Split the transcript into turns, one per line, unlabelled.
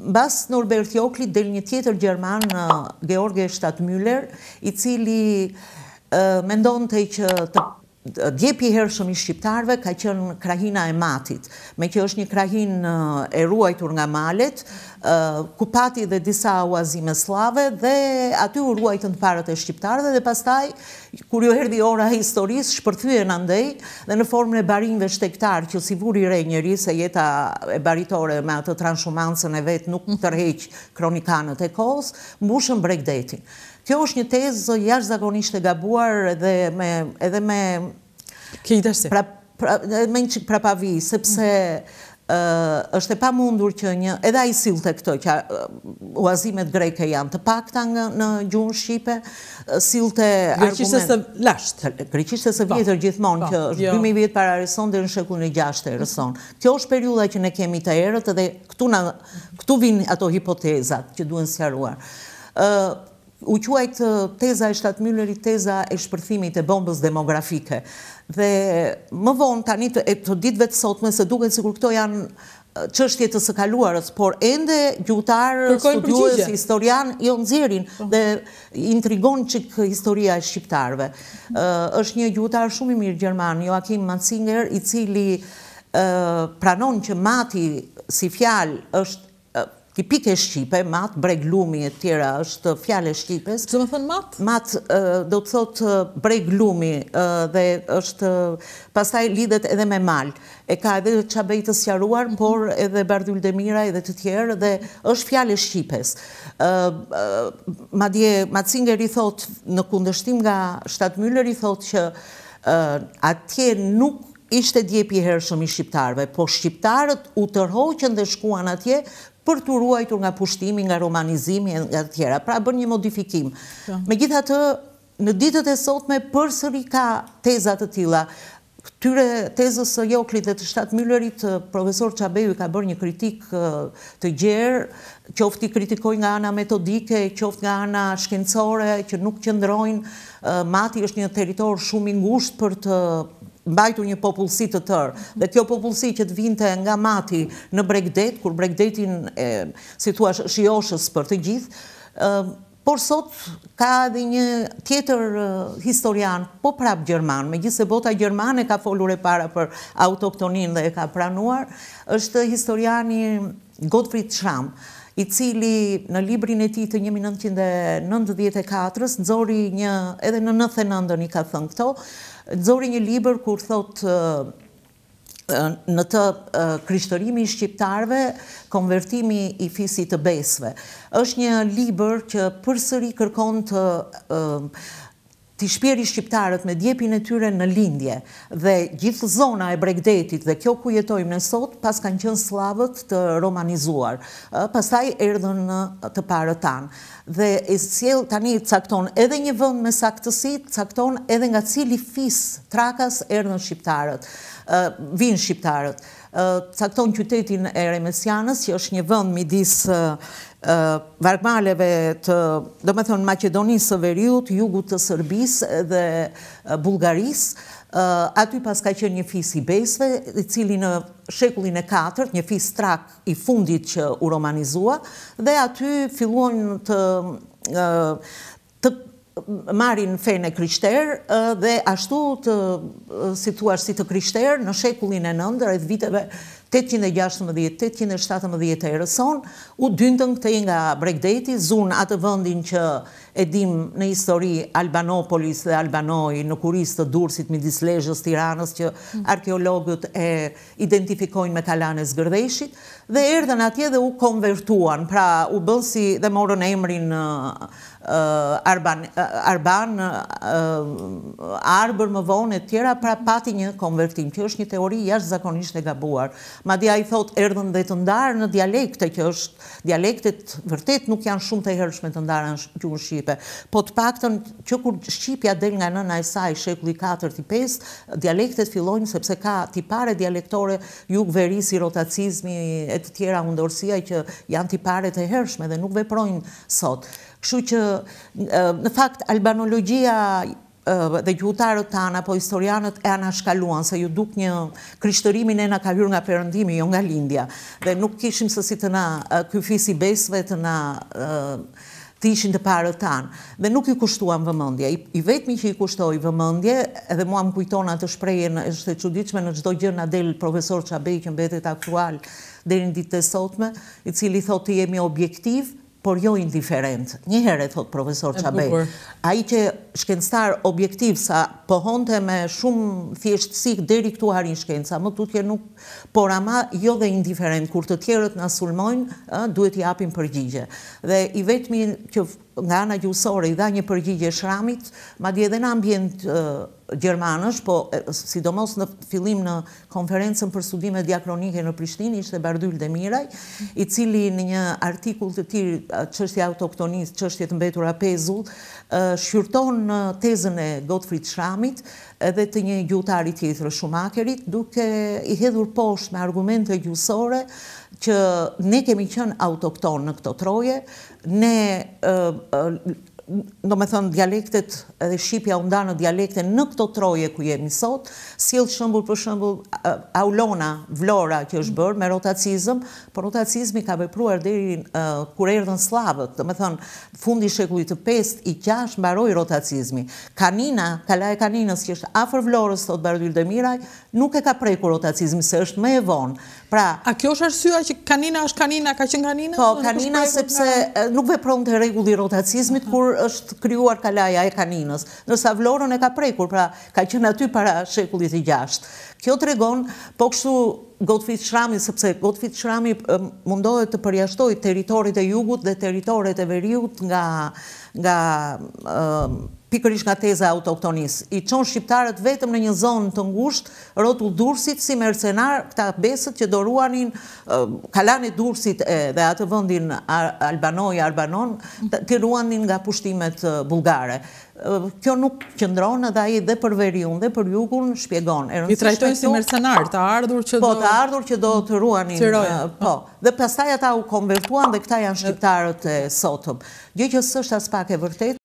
Bas Norbert Jokli del një tjetër Gjerman në uh, Georgje i cili uh, mendon të i që të djepi herë shumë i shqiptarve ka qënë krahina e matit, me kjo është një krahin e ruajtur nga malet, ku pati dhe disa oazime slave, dhe aty u ruajtën të parët e shqiptarve, dhe pastaj, kur jo herdi ora historisë, shpërthyje në dhe në formën e barinve shtektar, që si vuri rej njëri, se jeta e baritore me atë transhumancën e vetë nuk më tërheq kronikanët e kohës, mbushën bregdetin. Kjo është një tezë jashtë zagonisht e gabuar edhe me... Kje i pra, pra Me në qikë prapavi, sepse mhm. është e pa mundur që një... Edhe a i silë të këto, që uazimet greke janë të pakta në gjunë Shqipe, silë të argument... Greqishtës të lashtë. Po, Greqishtës të vjetër gjithmonë, po, që është 2000 jo. vjetë para rëson dhe në shëku në gjashtë e rëson. Kjo është periuda që ne kemi të erët, edhe këtu vinë ato hipotezat që duen sjaruar. Këtë u quajt teza e shtatë myllëri, teza e shpërthimit e bombës demografike. Dhe më vonë tani të, të ditëve të sotme, se duke si kur këto janë qështje të sëkaluarës, por ende gjutarë, studiues, historian, jo onëzirin po. dhe intrigon që kë historia e shqiptarve. Êshtë është një gjutarë shumë i mirë Gjerman, Joakim Mansinger, i cili pranon që mati si fjalë është tipike Shqipe, matë, breg lumi e tjera është fjale Shqipes. Që më thënë matë? Matë do të thotë breg lumi dhe është pasaj lidet edhe me malë. E ka edhe qabejtës jaruar, mhm. por edhe Bardyl Demira edhe të tjerë dhe është fjale Shqipes. Ma dje, Matzinger i thotë në kundështim nga Shtatmyller i thotë që atje nuk ishte djepi herë shumë i shqiptarve, po shqiptarët u tërhoqën dhe shkuan atje për të ruajtur nga pushtimi, nga romanizimi e nga të tjera. Pra bërë një modifikim. Po. Me gjitha të, në ditët e sot me për sëri ka tezat të tila. Këtyre tezës së joklit dhe të shtatë myllerit, profesor Qabeju ka bërë një kritik të gjerë, qofti kritikoj nga ana metodike, qofti nga ana shkencore, që nuk qëndrojnë, mati është një teritor shumë ingusht për të mbajtur një popullësi të tërë. Dhe kjo popullësi që të vinte nga mati në bregdet, kur bregdetin, si tu shioshës për të gjithë, por sot ka edhe një tjetër historian, po prapë Gjerman, me gjithë se bota Gjermane ka folur e para për autoktonin dhe e ka pranuar, është historiani Gottfried Schramm, i cili në librin e ti të 1994, nëzori një, edhe në 99-ën i ka thënë këto, Nëzori një liber kur thot në të kryshtërimi shqiptarve, konvertimi i fisit të besve. Êshtë një liber që përsëri kërkon të nështë të shpjeri shqiptarët me djepin e tyre në lindje dhe gjithë zona e bregdetit dhe kjo ku jetojmë nësot pas kanë qënë slavët të romanizuar. Pasaj erdhën të parë tanë. Dhe e cilë tani cakton edhe një vënd me saktësi, cakton edhe nga cili fis trakas erdhën shqiptarët, vinë Shqiptarët cakton qytetin e Remesianës, që është një vënd midis varkmaleve të, do me thonë, Macedonisë Veriut, jugut të Sërbis dhe Bulgarisë, aty pas ka qenë një fis i besve, i cili në shekullin e 4, një fis trak i fundit që u romanizua, dhe aty filluan të marin fejnë e kryshter dhe ashtu të, si të thuash, si të kryshter në shekullin e nëndër e viteve 816-817 e rëson, u dyndën këtë i nga bregdeti, zunë atë vëndin që edhim në histori Albanopolis dhe Albanoi në kuristë dursit midis legjës tiranës që arkeologët e identifikojnë me kalane zgërdeshit, dhe erdhen atje dhe u konvertuan, pra u bësi dhe morën emrin Arban, Arbër më vonë e tjera, pra pati një konvertim, që është një teori jashtë zakonisht e gabuar, Ma dhja i thot erdhën dhe të ndarë në dialekte, kjo është dialektet vërtet nuk janë shumë të hershme të ndarë në gjurë Shqipe. Po të pakëtën, kjo kur Shqipja del nga nëna e saj, shekulli 4 5, dialektet fillojnë sepse ka tipare dialektore jugë verisi, rotacizmi, e të tjera undorsia që janë tipare të hershme dhe nuk veprojnë sot. Kështu që, në fakt, albanologjia dhe gjutarët tanë, apo historianët e anashkaluan, se ju duk një krishtërimin e nga ka hyrë nga përëndimi, jo nga lindja. Dhe nuk kishim sësi të na këfis besve të na të ishin të parët tanë. Dhe nuk i kushtuam vëmëndje. I vetëmi që i kushtoj vëmëndje, edhe mua më kujtona të shprejën e shte qudicme në gjdo gjërë në del profesor Qabej, që betet aktual dhe në ditë të sotme, i cili thotë të jemi objektiv, por jo indiferent. Një herë e thotë profesor Çabej, ai që shkencëtar objektiv sa pohonte me shumë thjeshtësik deri këtu harin shkenca, më tutje nuk, por ama jo dhe indiferent kur të tjerët na sulmojnë, duhet i japim përgjigje. Dhe i vetmi që nga ana gjusore i dha një përgjigje shramit, ma di edhe në ambjent Gjermanësh, po sidomos në filim në konferencën për studime diakronike në Prishtin, ishte Bardyl Demiraj, Miraj, i cili në një artikull të tiri, që është i që është i të mbetur pezull, shqyrton në tezën e Gottfried Shramit, edhe të një gjutari tjetër shumakerit, duke i hedhur posht me argumente gjusore, që ne kemi qënë autokton në këto troje, ne do me thënë dialektet edhe Shqipja unda në dialekte në këto troje ku jemi sot, s'jelë shëmbull për shëmbull aulona, vlora kjo është bërë me rotacizm, por rotacizmi ka vepruar deri kur erdhën slavët, do me thënë fundi shekullit të pest i qash mbaroj rotacizmi. Kanina, kala e kaninës që është afer vlorës, thot Bardyl Demiraj, nuk e ka preku rotacizmi, se është me e vonë. Pra, a kjo është arsua që kanina është kanina, ka qënë kanina? Po, kanina sepse nuk vepron të regulli rotacizmit kur është kryuar kalaja e kaninës, nësa vlorën e ka prekur, pra ka qenë aty para shekullit i gjashtë. Kjo të regon, po kështu Gotfit Shrami, sepse Gotfit Shrami mundohet të përjashtoj teritorit e jugut dhe teritorit e veriut nga, nga pikërish nga teza autoktonis, i qonë shqiptarët vetëm në një zonë të ngusht, rotull dursit si mercenar këta besët që doruanin kalanit dursit dhe atë vëndin Albanoj, Arbanon, të ruanin nga pushtimet bulgare. Kjo nuk qëndronë dhe aji dhe për veriun dhe për jugun shpjegon. I trajtojnë si mercenar, të ardhur që po, do... Po, të ardhur që do të ruanin. Po. po, dhe pastaj ata u konvertuan dhe këta janë shqiptarët sotëm. Gjë që sështë aspak e vërtet,